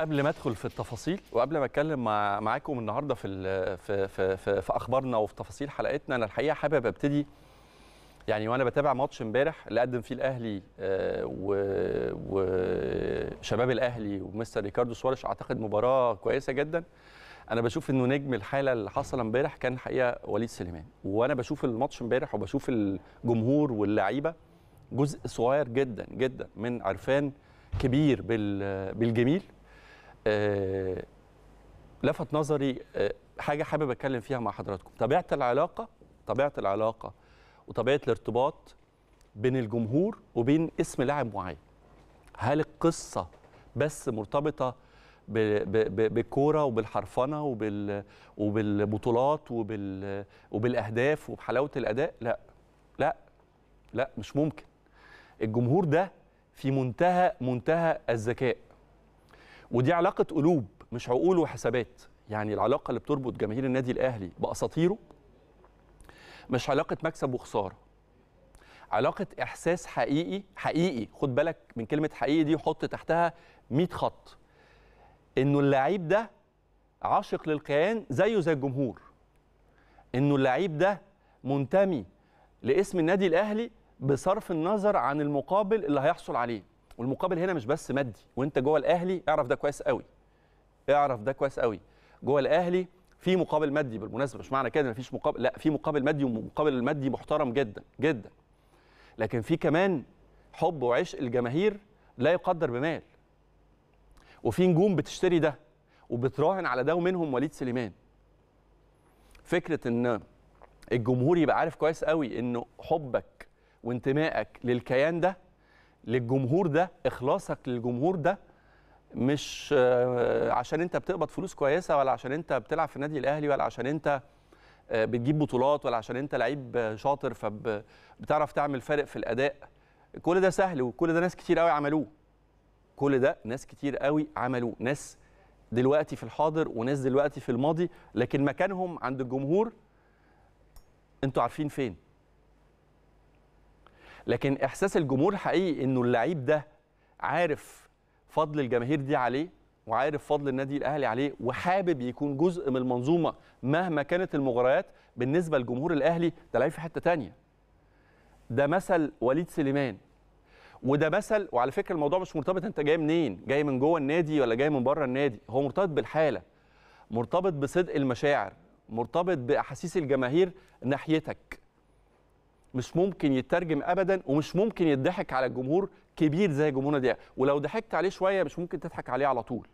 قبل ما ادخل في التفاصيل وقبل ما اتكلم مع معاكم النهارده في في في في اخبارنا وفي تفاصيل حلقتنا انا الحقيقه حابب ابتدي يعني وانا بتابع ماتش امبارح اللي قدم فيه الاهلي آه، وشباب الاهلي ومستر ريكاردو سواريز اعتقد مباراه كويسه جدا انا بشوف انه نجم الحاله اللي حصل امبارح كان حقيقه وليد سليمان وانا بشوف الماتش امبارح وبشوف الجمهور واللعيبه جزء صغير جدا جدا من عرفان كبير بالجميل آه، لفت نظري آه، حاجه حابب اتكلم فيها مع حضراتكم طبيعه العلاقه طبيعه العلاقه وطبيعه الارتباط بين الجمهور وبين اسم لاعب معين هل القصه بس مرتبطه بالكوره وبالحرفنه وبالبطولات وبالاهداف وبحلاوه الاداء لا لا لا مش ممكن الجمهور ده في منتهى منتهى الذكاء ودي علاقه قلوب مش عقول وحسابات يعني العلاقه اللي بتربط جماهير النادي الاهلي باساطيره مش علاقه مكسب وخساره علاقه احساس حقيقي حقيقي خد بالك من كلمه حقيقي دي حط تحتها 100 خط انه اللعيب ده عاشق للكيان زيه زي الجمهور انه اللعيب ده منتمي لاسم النادي الاهلي بصرف النظر عن المقابل اللي هيحصل عليه والمقابل هنا مش بس مادي وانت جوه الاهلي اعرف ده كويس قوي اعرف ده كويس قوي جوه الاهلي في مقابل مادي بالمناسبه مش معنى كده مفيش مقابل لا في مقابل مادي ومقابل المادي محترم جدا جدا لكن في كمان حب وعشق الجماهير لا يقدر بمال وفي نجوم بتشتري ده وبتراهن على ده ومنهم وليد سليمان فكره ان الجمهور يبقى عارف كويس قوي انه حبك وانتمائك للكيان ده للجمهور ده اخلاصك للجمهور ده مش آه، عشان انت بتقبض فلوس كويسه ولا عشان انت بتلعب في النادي الاهلي ولا عشان انت آه، بتجيب بطولات ولا عشان انت لعيب شاطر فبتعرف تعمل فارق في الاداء كل ده سهل وكل ده ناس كتير قوي عملوه كل ده ناس كتير قوي عملوه ناس دلوقتي في الحاضر وناس دلوقتي في الماضي لكن مكانهم عند الجمهور انتوا عارفين فين لكن احساس الجمهور حقيقي انه اللعيب ده عارف فضل الجماهير دي عليه وعارف فضل النادي الاهلي عليه وحابب يكون جزء من المنظومه مهما كانت المغريات بالنسبه لجمهور الاهلي ده لعيب في حته تانية ده مثل وليد سليمان وده مثل وعلى فكره الموضوع مش مرتبط انت جاي منين جاي من جوه النادي ولا جاي من بره النادي هو مرتبط بالحاله مرتبط بصدق المشاعر مرتبط باحاسيس الجماهير ناحيتك مش ممكن يترجم ابدا ومش ممكن يضحك على الجمهور كبير زي جمهورنا ده ولو ضحكت عليه شويه مش ممكن تضحك عليه على طول